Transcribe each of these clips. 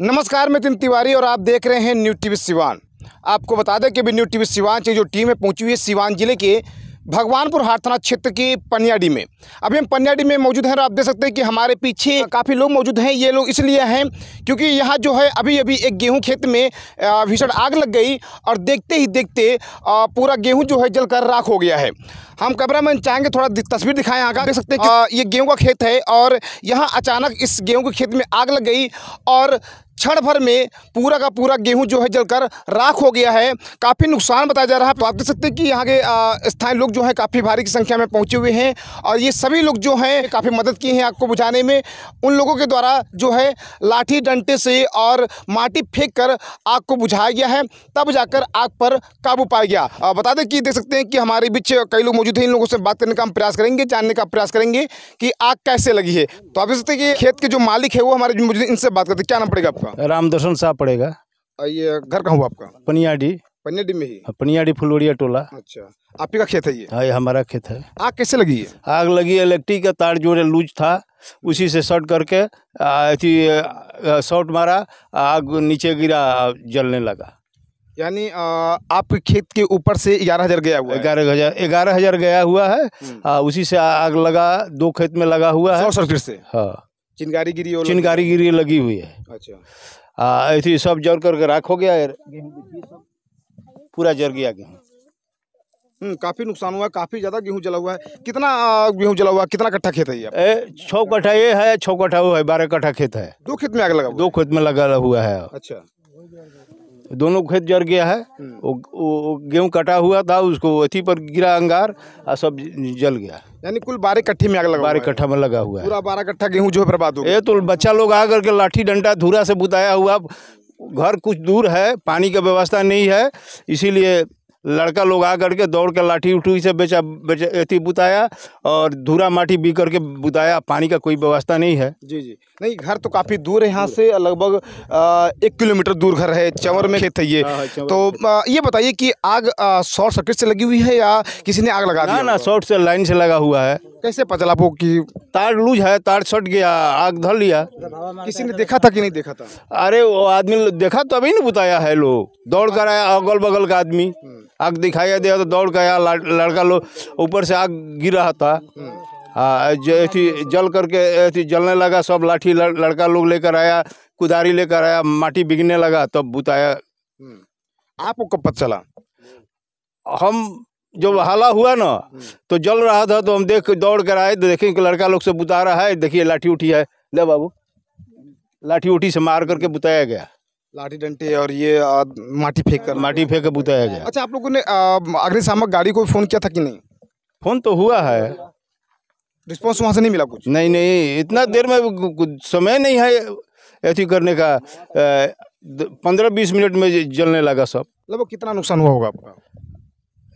नमस्कार मैं नितिन तिवारी और आप देख रहे हैं न्यू टीवी सिवान आपको बता दें कि अभी न्यू टीवी सिवान की जो टीम है पहुंची हुई है सिवान जिले के भगवानपुर हाट थाना क्षेत्र की पनियाडी में अभी हम पनियाडी में मौजूद हैं और आप देख सकते हैं कि हमारे पीछे काफ़ी लोग मौजूद हैं ये लोग इसलिए हैं क्योंकि यहाँ जो है अभी अभी एक गेहूं खेत में भीषण आग लग गई और देखते ही देखते पूरा गेहूं जो है जलकर राख हो गया है हम कैमरामैन चाहेंगे थोड़ा तस्वीर दिखाएं आगे देख सकते हैं हाँ। ये गेहूँ का खेत है और यहाँ अचानक इस गेहूँ के खेत में आग लग गई और क्षण भर में पूरा का पूरा गेहूं जो है जलकर राख हो गया है काफ़ी नुकसान बताया जा रहा है तो आप देख सकते हैं कि यहाँ के स्थानीय लोग जो हैं काफ़ी भारी की संख्या में पहुँचे हुए हैं और ये सभी लोग जो हैं काफ़ी मदद किए हैं आग को बुझाने में उन लोगों के द्वारा जो है लाठी डंटे से और माटी फेंक कर आग को बुझाया गया है तब जाकर आग पर काबू पाया गया बता दें कि देख सकते हैं कि हमारे बीच कई लोग मौजूद हैं इन लोगों से बात करने का हम प्रयास करेंगे जानने का प्रयास करेंगे कि आग कैसे लगी है तो आप देख सकते हैं कि खेत के जो मालिक है वो हमारे मौजूद इनसे बात करते क्या नाम पड़ेगा आपका हाँ। रामदर्शन साहब पड़ेगा ये घर कहाँ हुआ आपका पनियाडी पनियाडी में ही हाँ, पनियाडी फुलवड़िया टोला अच्छा आप ही का खेत है ये हाँ ये हमारा खेत है आग कैसे लगी है आग लगी है इलेक्ट्रिक का तार जो लूज था उसी से शॉर्ट करके अथी शॉर्ट मारा आग नीचे गिरा जलने लगा यानी आपके खेत के ऊपर से ग्यारह हजार गया हुआ ग्यारह हजार ग्यारह हजार गया हुआ है हम्म। आ, उसी से आग लगा दो खेत में लगा हुआ है सर्किट से हाँ चिनगारी गिरी और गिरी लगी हुई है अच्छा ऐसी सब जर करके राख हो गया है पूरा जर गया गेहूँ हम्म, काफी नुकसान हुआ काफी ज्यादा गेहूँ जला हुआ है कितना गेहूँ जला हुआ कितना कट्ठा खेत है ये छः कट्ठा ये है छः कट्ठा वो है बारह कट्ठा खेत है दो खेत में आग लगा दो खेत में लगा हुआ है अच्छा दोनों खेत जर गया है हम्म। वो गेहूँ कटा हुआ था उसको अथी पर गिरा अंगार और सब जल गया यानी कुल बारह कट्ठे में आग लगा बारह कट्ठा में लगा हुआ है पूरा बारह कट्ठा गेहूँ जो है बर्बाद हो ये तो बच्चा लोग आ करके लाठी डंडा धूरा से बुताया हुआ घर कुछ दूर है पानी का व्यवस्था नहीं है इसीलिए लड़का लोग आ करके दौड़ के लाठी उठी से बेचा बेचा अथी बुताया और धूरा माटी बी करके बुताया पानी का कोई व्यवस्था नहीं है जी जी नहीं घर तो काफ़ी दूर है यहाँ से लगभग एक किलोमीटर दूर घर है चंवर में खेत है ये हाँ, हाँ, तो ये बताइए कि आग शॉर्ट सर्किट से लगी हुई है या किसी ने आग लगा ना ना शॉर्ट से लाइन से लगा हुआ है कैसे पता चला कि तार लूज है तार छट गया आग धर लिया किसी ने देखा था कि नहीं देखा था अरे वो आदमी देखा तो अभी नहीं बताया है लोग दौड़ कर आया अगल बगल का आदमी हम्म। आग दिखाया दिया तो दौड़ कर आया लड़का लोग ऊपर से आग गिर रहा था हम्म। हाँ अथी जल करके अथी जलने लगा सब लाठी लड़का लोग लेकर आया कुदारी लेकर आया माटी बिगने लगा तब बुताया हम्म। आपको कब पता चला हम जब हाला हुआ ना हम्म। तो जल रहा था तो हम देख दौड़ कर आए तो देखें कि लड़का लोग से बुता रहा है देखिए लाठी उठी है ले बाबू लाठी उठी से मार करके बुताया गया लाठी डंटे और ये आ, माटी फेंक कर माटी फेंक कर बुताया गया अच्छा आप लोगों ने अग्निशामक गाड़ी को फ़ोन किया था कि नहीं फ़ोन तो हुआ है रिस्पॉन्स वहाँ से नहीं मिला कुछ नहीं नहीं इतना देर में समय नहीं है अथी करने का पंद्रह बीस मिनट में जलने लगा सब लगभग कितना नुकसान हुआ होगा आपका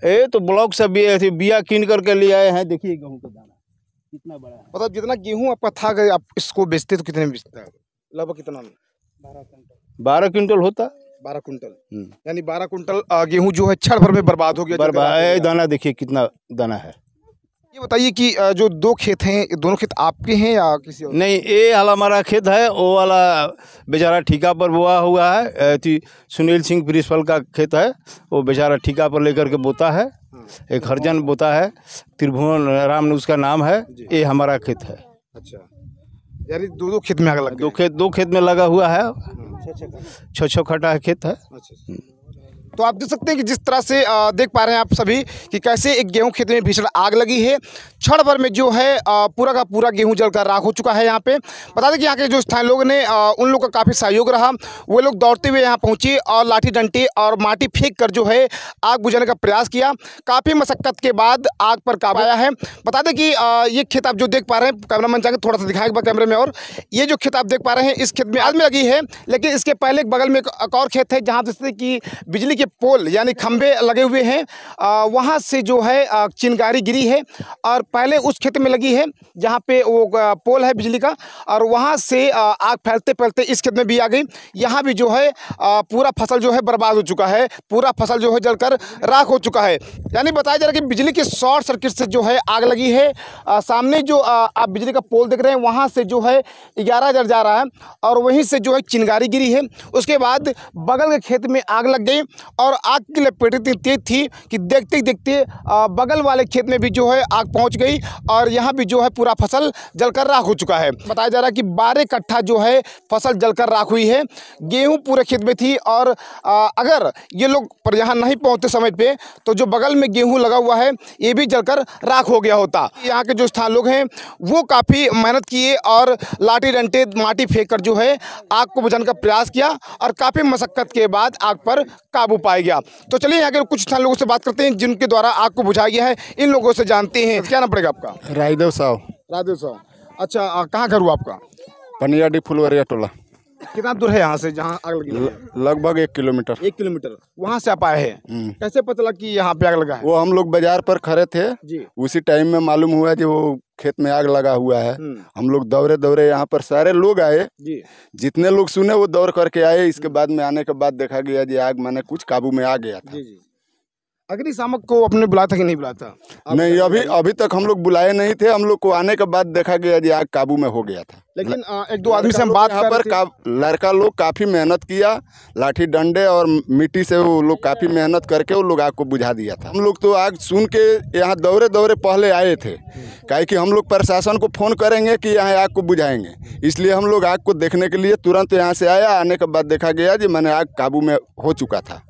ए तो ब्लॉक से भी बिया कीन करके ले आए हैं देखिए गेहूँ का दाना कितना बड़ा है मतलब जितना गेहूँ आपका था गए आप इसको बेचते तो कितने बेचते बेचता लगभग कितना बारह क्विंटल बारह क्विंटल होता बारह क्विंटल हम्म। यानी बारह क्विंटल गेहूँ जो है छठ भर में बर्बाद हो गया दाना देखिए कितना दाना है ये बताइए कि जो दो खेत हैं दोनों खेत आपके हैं या किसी और? नहीं ये वाला हमारा खेत है वो वाला बेचारा ठीका पर बोआ हुआ है सुनील सिंह प्रिंसिपल का खेत है वो बेचारा ठीका पर लेकर के बोता है हाँ। एक हरजन बोता है त्रिभुवन राम उसका नाम है ये हमारा खेत है अच्छा यानी दो दो खेत में आग दो खेत दो खेत में लगा हुआ है छः छः खटा खेत है अच्छा, अच्छा। हम्म। तो आप देख सकते हैं कि जिस तरह से देख पा रहे हैं आप सभी कि कैसे एक गेहूं खेत में भीषण आग लगी है क्षण भर में जो है पूरा का पूरा गेहूँ जलकर राख हो चुका है यहाँ पे बता दें कि यहाँ के जो स्थानीय लोग ने उन लोग का काफ़ी सहयोग रहा वो लोग दौड़ते हुए यहाँ पहुँचे और लाठी डंटी और माटी फेंक कर जो है आग बुझाने का प्रयास किया काफ़ी मशक्क़त के बाद आग पर काब आया है बता दें कि ये खेत आप जो देख पा रहे हैं कैमरा जाकर थोड़ा सा दिखाएगा कैमरे में और ये जो खेत आप देख पा रहे हैं इस खेत में आदमी लगी है लेकिन इसके पहले बगल में एक और खेत है जहाँ जैसे कि बिजली के पोल यानी खंभे लगे हुए हैं वहाँ से जो है चिनगारी गिरी है और पहले उस खेत में लगी है जहाँ पे वो पोल है बिजली का और वहाँ से आग फैलते फैलते इस खेत में भी आ गई यहाँ भी जो है पूरा फसल जो है बर्बाद हो चुका है पूरा फसल जो है जलकर राख हो चुका है यानी बताया जा रहा है कि बिजली के शॉर्ट सर्किट से जो है आग लगी है आ, सामने जो आ, आप बिजली का पोल देख रहे हैं वहाँ से जो है ग्यारह हजार जा रहा है और वहीं से जो है चिंगारी गिरी है उसके बाद बगल के खेत में आग लग गई और आग की लपेट इतनी तेज थी कि देखते देखते बगल वाले खेत में भी जो है आग पहुँच गई और यहाँ भी जो है पूरा फसल जलकर राख हो चुका है बताया जा रहा है कि बारह कट्ठा जो है फसल जलकर राख हुई है गेहूँ पूरे खेत में थी और आ, अगर ये लोग पर यहाँ नहीं पहुँचते समय पर तो जो बगल में गेहूँ लगा हुआ है ये भी जलकर राख हो गया होता यहाँ के जो स्थान लोग हैं वो काफ़ी मेहनत किए और लाठी डंटे माटी फेंक कर जो है आग को बुझाने का प्रयास किया और काफ़ी मशक्क़त के बाद आग पर काबू पाया गया तो चलिए यहाँ के कुछ स्थान लोगों से बात करते हैं जिनके द्वारा आग को बुझाया गया है इन लोगों से जानते हैं क्या नाम पड़ेगा आपका राजदेव साहब रायदेव साहब अच्छा कहाँ घर हुआ आपका पनियाडी फुलवरिया टोला कितना दूर है यहाँ से जहाँ आग लगी लगभग एक किलोमीटर एक किलोमीटर वहाँ से आप आए हैं हम्म। कैसे पता लगा कि यहाँ पे आग लगा है वो हम लोग बाजार पर खड़े थे जी उसी टाइम में मालूम हुआ कि वो खेत में आग लगा हुआ है हम्म। हम लोग दौड़े दौड़े यहाँ पर सारे लोग आए जितने लोग सुने वो दौड़ करके आए इसके हम्म। बाद में आने के बाद देखा गया जी आग मैंने कुछ काबू में आ गया था अग्निशामक को अपने बुलाया था कि नहीं बुलाया था नहीं अभी अभी तक हम लोग बुलाए नहीं थे हम लोग को आने के बाद देखा गया जी आग काबू में हो गया था लेकिन एक दो आदमी से हम बात यहाँ पर लड़का लोग काफ़ी मेहनत किया लाठी डंडे और मिट्टी से वो लोग काफ़ी मेहनत करके वो लोग आग को बुझा दिया था हम लोग तो आग सुन के यहाँ दौरे दौरे पहले आए थे कहे कि हम लोग प्रशासन को फ़ोन करेंगे कि यहाँ आग को बुझाएंगे इसलिए हम लोग आग को देखने के लिए तुरंत यहाँ से आया आने के बाद देखा गया जी मैंने आग काबू में हो चुका था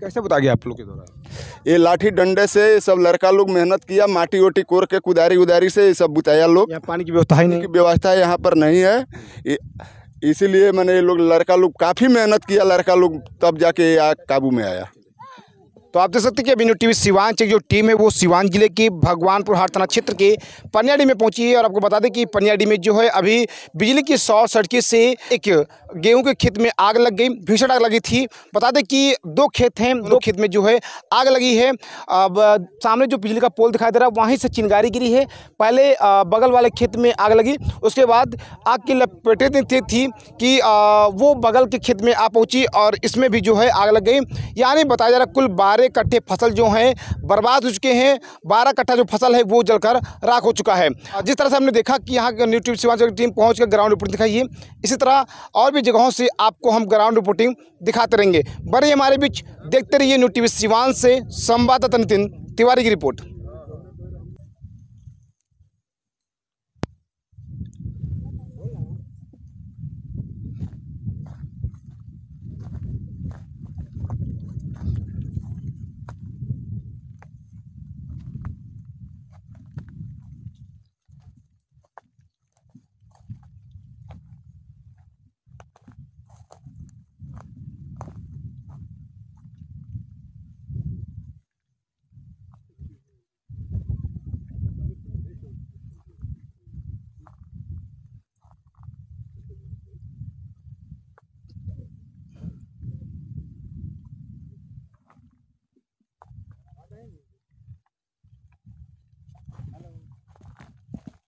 कैसे बता गया आप लोग के द्वारा ये लाठी डंडे से सब लड़का लोग मेहनत किया माटी वोटी कोर के कुदारी उदारी से ये सब बुताया लोग पानी की व्यवस्था ही नहीं की व्यवस्था यहाँ पर नहीं है इसीलिए मैंने ये लोग लड़का लोग काफ़ी मेहनत किया लड़का लोग तब जाके काबू में आया तो आप देख सकते हैं कि अभी न्यू टीवी सिवान की जो टीम है वो सिवान जिले की भगवानपुर हाट थाना क्षेत्र के पनियाडी में पहुंची है और आपको बता दें कि पनियाडी में जो है अभी बिजली की शॉर्ट सड़की से एक गेहूं के खेत में आग लग गई भीषण आग लगी थी बता दें कि दो खेत हैं दो खेत में जो है आग लगी है अब सामने जो बिजली का पोल दिखाई दे रहा है वहीं से चिंगारी गिरी है पहले बगल वाले खेत में आग लगी उसके बाद आग की लपेटे थी, थी कि वो बगल के खेत में आ पहुँची और इसमें भी जो है आग लग गई यानी बताया जा रहा कुल बारह बारह कट्ठे फसल जो हैं बर्बाद हो चुके हैं बारह कट्ठा जो फसल है वो जलकर राख हो चुका है जिस तरह से हमने देखा कि यहाँ न्यूज टीवी की टीम पहुँच कर ग्राउंड रिपोर्टिंग दिखाई है इसी तरह और भी जगहों से आपको हम ग्राउंड रिपोर्टिंग दिखाते रहेंगे बड़े हमारे बीच देखते रहिए न्यू टीवी सिवान से संवाददाता नितिन तिवारी की रिपोर्ट